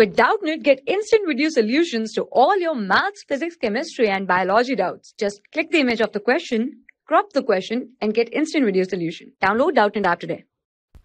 With Doubtnit, get instant video solutions to all your maths, physics, chemistry, and biology doubts. Just click the image of the question, crop the question, and get instant video solution. Download Doubtnit app today.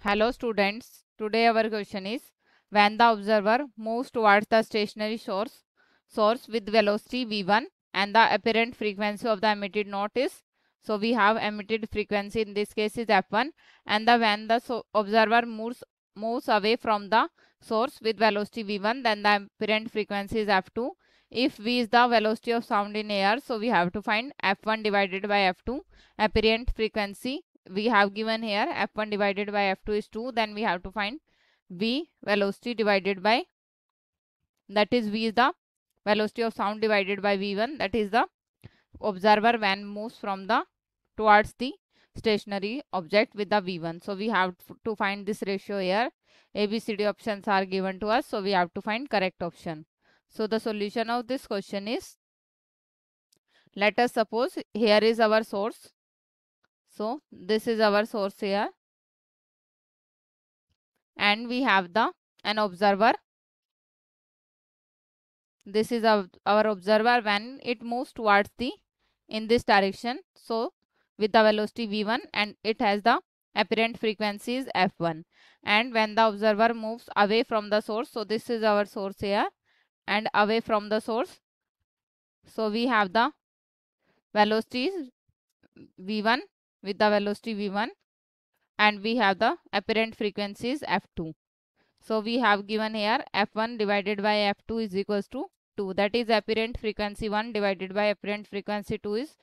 Hello students. Today our question is, when the observer moves towards the stationary source, source with velocity v1 and the apparent frequency of the emitted note is so we have emitted frequency in this case is f1 and the when the so observer moves moves away from the source with velocity v1 then the apparent frequency is f2 if v is the velocity of sound in air so we have to find f1 divided by f2 apparent frequency we have given here f1 divided by f2 is 2 then we have to find v velocity divided by that is v is the velocity of sound divided by v1 that is the observer when moves from the towards the stationary object with the v1 so we have to find this ratio here ABCD options are given to us. So we have to find correct option. So the solution of this question is, let us suppose here is our source. So this is our source here. And we have the an observer. This is our, our observer when it moves towards the in this direction. So with the velocity v1 and it has the apparent frequency is f1 and when the observer moves away from the source so this is our source here and away from the source so we have the velocities v1 with the velocity v1 and we have the apparent frequencies f2 so we have given here f1 divided by f2 is equals to 2 that is apparent frequency 1 divided by apparent frequency 2 is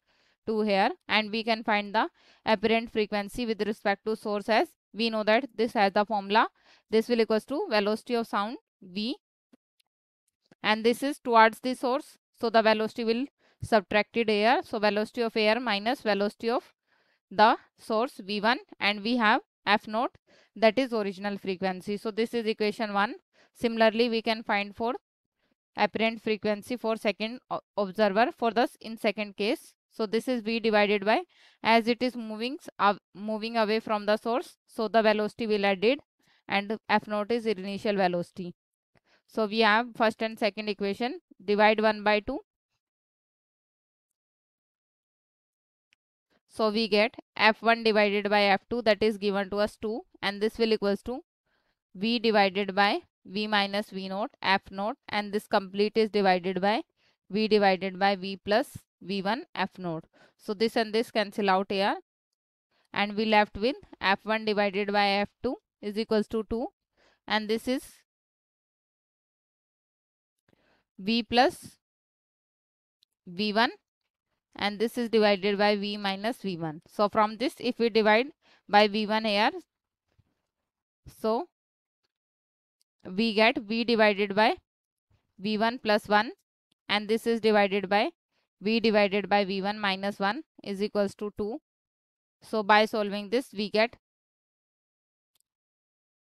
2 here and we can find the apparent frequency with respect to source as we know that this has the formula this will equals to velocity of sound v and this is towards the source so the velocity will subtracted air so velocity of air minus velocity of the source v1 and we have f note that is original frequency so this is equation 1 similarly we can find for apparent frequency for second observer for this in second case so this is V divided by as it is moving uh, moving away from the source. So the velocity will added and F naught is initial velocity. So we have first and second equation divide 1 by 2. So we get F1 divided by F2 that is given to us 2 and this will equals to V divided by V minus V naught F naught and this complete is divided by V divided by V plus V1 F node. So this and this cancel out here. And we left with F1 divided by F2 is equals to 2. And this is V plus V1 and this is divided by V minus V1. So from this if we divide by V1 here. So we get V divided by V1 plus 1 and this is divided by v divided by v1 minus 1 is equals to 2. So by solving this we get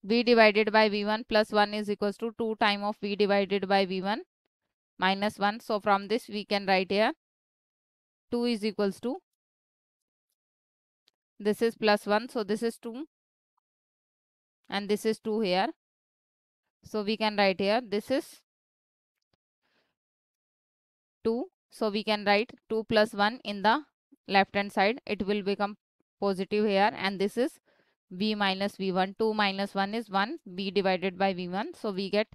v divided by v1 plus 1 is equals to 2 time of v divided by v1 minus 1. So from this we can write here 2 is equals to this is plus 1 so this is 2 and this is 2 here. So we can write here this is 2. So we can write 2 plus 1 in the left hand side. It will become positive here and this is v minus v1. 2 minus 1 is 1. v divided by v1. So we get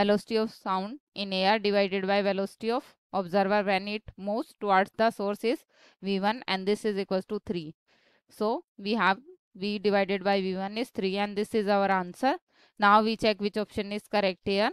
velocity of sound in air divided by velocity of observer when it moves towards the source is v1 and this is equals to 3. So we have v divided by v1 is 3 and this is our answer. Now we check which option is correct here.